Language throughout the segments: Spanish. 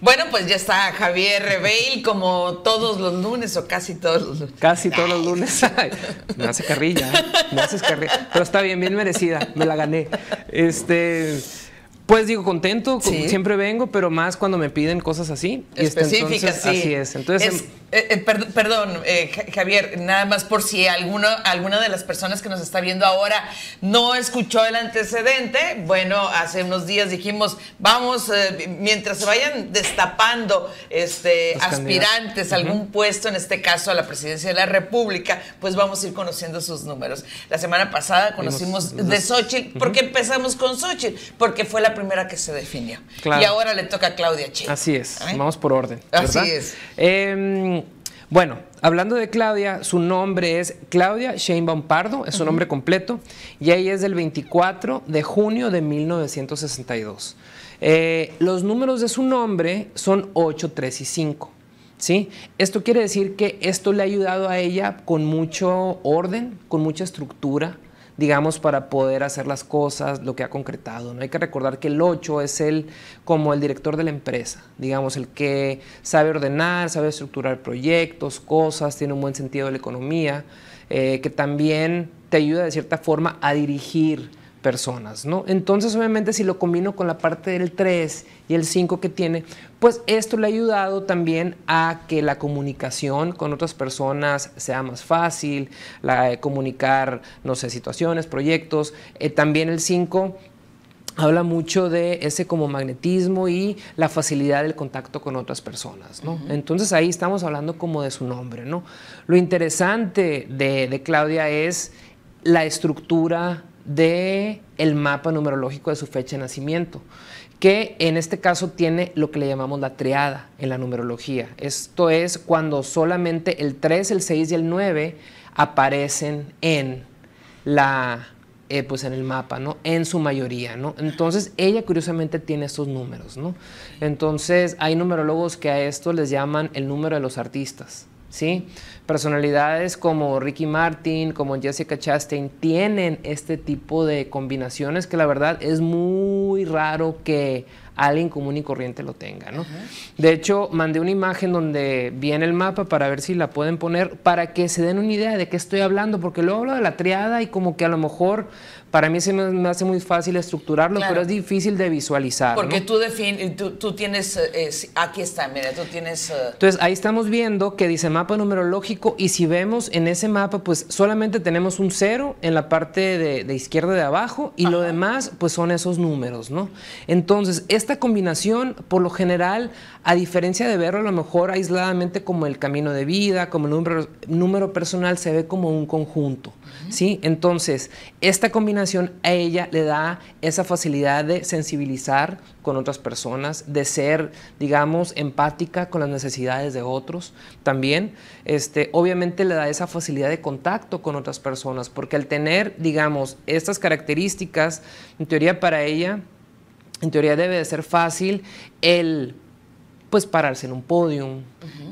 Bueno, pues ya está Javier Reveil como todos los lunes o casi todos los lunes. Casi todos los lunes. me hace carrilla, me hace carrilla. Pero está bien, bien merecida, me la gané. Este. Pues digo, contento, siempre vengo, pero más cuando me piden cosas así. Específicas, Así es. Entonces, em, eh, eh, perdón, eh, Javier, nada más por si alguna, alguna de las personas que nos está viendo ahora no escuchó el antecedente. Bueno, hace unos días dijimos, vamos, mientras se vayan destapando este, aspirantes a algún puesto, en este caso a la presidencia de la República, pues vamos a ir conociendo sus números. La semana pasada conocimos de Xochitl. ¿Por qué empezamos con Xochitl? Porque fue la primera que se definió. Y ahora le toca a Claudia Che. Así es, vamos por orden. Así es. Em, bueno, hablando de Claudia, su nombre es Claudia Sheinbaum Pardo, es su nombre completo, y ahí es del 24 de junio de 1962. Eh, los números de su nombre son 8, 3 y 5. ¿Sí? Esto quiere decir que esto le ha ayudado a ella con mucho orden, con mucha estructura, digamos, para poder hacer las cosas, lo que ha concretado. ¿no? Hay que recordar que el 8 es el, como el director de la empresa, digamos, el que sabe ordenar, sabe estructurar proyectos, cosas, tiene un buen sentido de la economía, eh, que también te ayuda de cierta forma a dirigir personas, ¿no? Entonces, obviamente, si lo combino con la parte del 3 y el 5 que tiene, pues esto le ha ayudado también a que la comunicación con otras personas sea más fácil, la eh, comunicar, no sé, situaciones, proyectos. Eh, también el 5 habla mucho de ese como magnetismo y la facilidad del contacto con otras personas, ¿no? Entonces ahí estamos hablando como de su nombre, ¿no? Lo interesante de Claudia es la estructura de el mapa numerológico de su fecha de nacimiento, que en este caso tiene lo que le llamamos la triada en la numerología. Esto es cuando solamente el 3, el 6 y el 9 aparecen en la eh, pues en el mapa, ¿no? En su mayoría, ¿no? Entonces, ella curiosamente tiene estos números, ¿no? Entonces, hay numerólogos que a esto les llaman el número de los artistas. ¿sí? Personalidades como Ricky Martin, como Jessica Chastain, tienen este tipo de combinaciones que la verdad es muy raro que alguien común y corriente lo tenga. ¿no? De hecho, mandé una imagen donde viene el mapa para ver si la pueden poner para que se den una idea de qué estoy hablando, porque luego hablo de la triada y como que a lo mejor para mí se me, hace muy fácil estructurarlo, pero es difícil de visualizar. Porque tú, defines, tú, tienes, eh, aquí está, mira, tú tienes... Eh, Entonces, ahí estamos viendo que dice mapa numerológico y si vemos en ese mapa, pues solamente tenemos un cero en la parte de, izquierda de abajo y lo demás, pues son esos números, ¿no? Entonces, esta esta combinación, por lo general, a diferencia de verlo a lo mejor aisladamente como el camino de vida, como el número, personal, se ve como un conjunto. ¿sí? Entonces, esta combinación a ella le da esa facilidad de sensibilizar con otras personas, de ser, digamos, empática con las necesidades de otros también. Este, obviamente le da esa facilidad de contacto con otras personas, porque al tener, digamos, estas características, en teoría para ella, en teoría debe de ser fácil el pues pararse en un podium,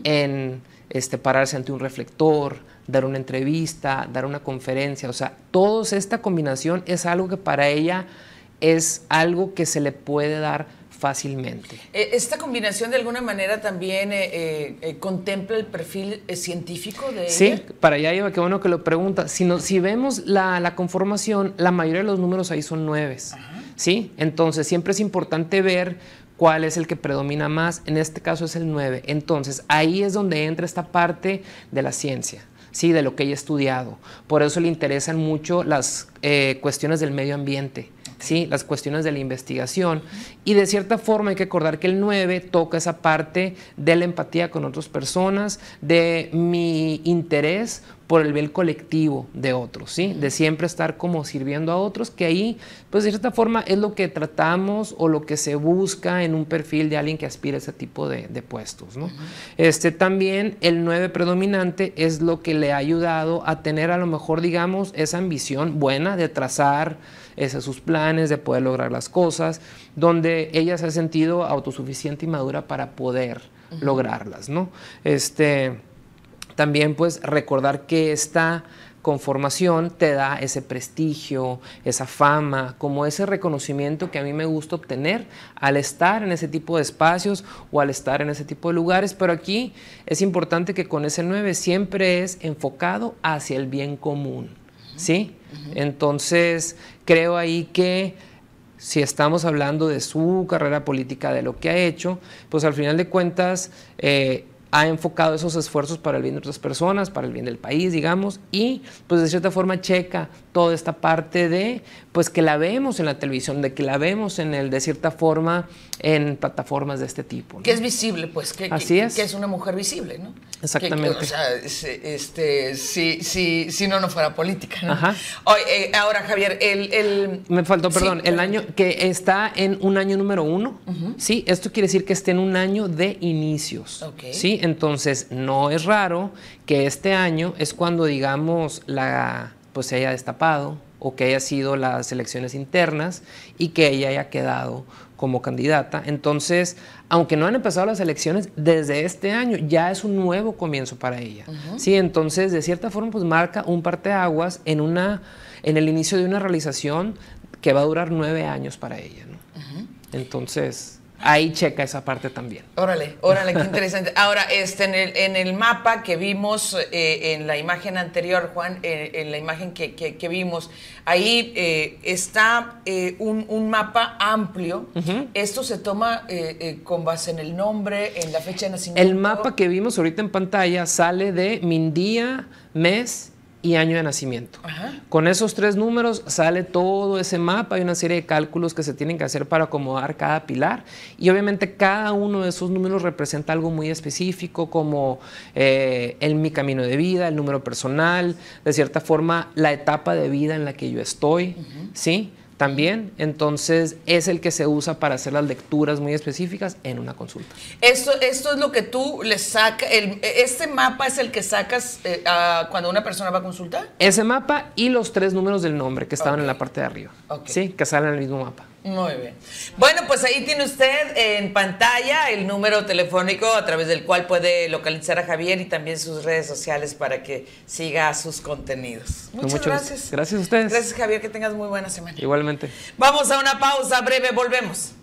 en este, pararse ante un reflector, dar una entrevista, dar una conferencia. O sea, toda esta combinación es algo que para ella es algo que se le puede dar fácilmente. E, ¿Esta combinación de alguna manera también eh, eh, eh, contempla el perfil científico de sí, ella? para allá iba, qué bueno que lo pregunta. Si, si vemos la, conformación, la mayoría de los números ahí son nueves. Ajá. ¿sí? Entonces siempre es importante ver cuál es el que predomina más, en este caso es el 9. Entonces ahí es donde entra esta parte de la ciencia. Sí, de lo que he estudiado. Por eso le interesan mucho las eh, cuestiones del medio ambiente, ¿sí? las cuestiones de la investigación. Y de cierta forma hay que acordar que el 9 toca esa parte de la empatía con otras personas, de mi interés por el bien colectivo de otros, ¿sí? De siempre estar como sirviendo a otros, que ahí, pues de cierta forma, es lo que tratamos o lo que se busca en un perfil de alguien que aspira a ese tipo de, puestos, ¿no? este, también el 9 predominante es lo que le ha ayudado a tener a lo mejor, digamos, esa ambición buena de trazar esos sus planes, de poder lograr las cosas, donde ella se ha sentido autosuficiente y madura para poder lograrlas, ¿no? Este también pues recordar que esta conformación te da ese prestigio, esa fama, como ese reconocimiento que a mí me gusta obtener al estar en ese tipo de espacios o al estar en ese tipo de lugares. Pero aquí es importante que con ese 9 siempre es enfocado hacia el bien común. ¿Sí? Entonces, creo ahí que si estamos hablando de su carrera política, de lo que ha hecho, pues al final de cuentas, eh, ha enfocado esos esfuerzos para el bien de otras personas, para el bien del país, digamos, y pues de cierta forma checa toda esta parte de, pues que la vemos en la televisión, de que la vemos en el, de cierta forma, en plataformas de este tipo. Que es visible, pues, que, es. una mujer visible, ¿no? Exactamente. o sea, este, si, si, si, no, no fuera política, ¿no? Ajá. Eh, ahora, Javier, el, el... Me faltó, perdón, el año que está en un año número uno, ¿sí? Esto quiere decir que esté en un año de inicios, okay. ¿sí? entonces no es raro que este año es cuando, digamos, la, pues se haya destapado o que haya sido las elecciones internas y que ella haya quedado como candidata. Entonces, aunque no han empezado las elecciones, desde este año ya es un nuevo comienzo para ella. Sí, entonces, de cierta forma, pues marca un parteaguas en, una, en el inicio de una realización que va a durar nueve años para ella. Entonces... Ahí checa esa parte también. Órale, órale, qué interesante. Ahora, este, en, el, en el mapa que vimos eh, en la imagen anterior, Juan, eh, en la imagen que, que, vimos, ahí eh, está un, un, mapa amplio. Esto se toma con base en el nombre, en la fecha de nacimiento. El mapa que vimos ahorita en pantalla sale de día, mes y año de nacimiento. Con esos tres números sale todo ese mapa, y una serie de cálculos que se tienen que hacer para acomodar cada pilar y obviamente cada uno de esos números representa algo muy específico como en eh, mi camino de vida, el número personal, de cierta forma la etapa de vida en la que yo estoy, ¿sí? también, entonces es el que se usa para hacer las lecturas muy específicas en una consulta. Esto, esto es lo que tú le sacas, este mapa es el que sacas eh, cuando una persona va a consultar. Ese mapa y los tres números del nombre que estaban en la parte de arriba, sí, que salen en el mismo mapa. Muy bien. Bueno, pues ahí tiene usted en pantalla el número telefónico a través del cual puede localizar a Javier y también sus redes sociales para que siga sus contenidos. Pues muchas gracias. Gracias a ustedes. Gracias, Javier. Que tengas muy buena semana. Igualmente. Vamos a una pausa breve. Volvemos.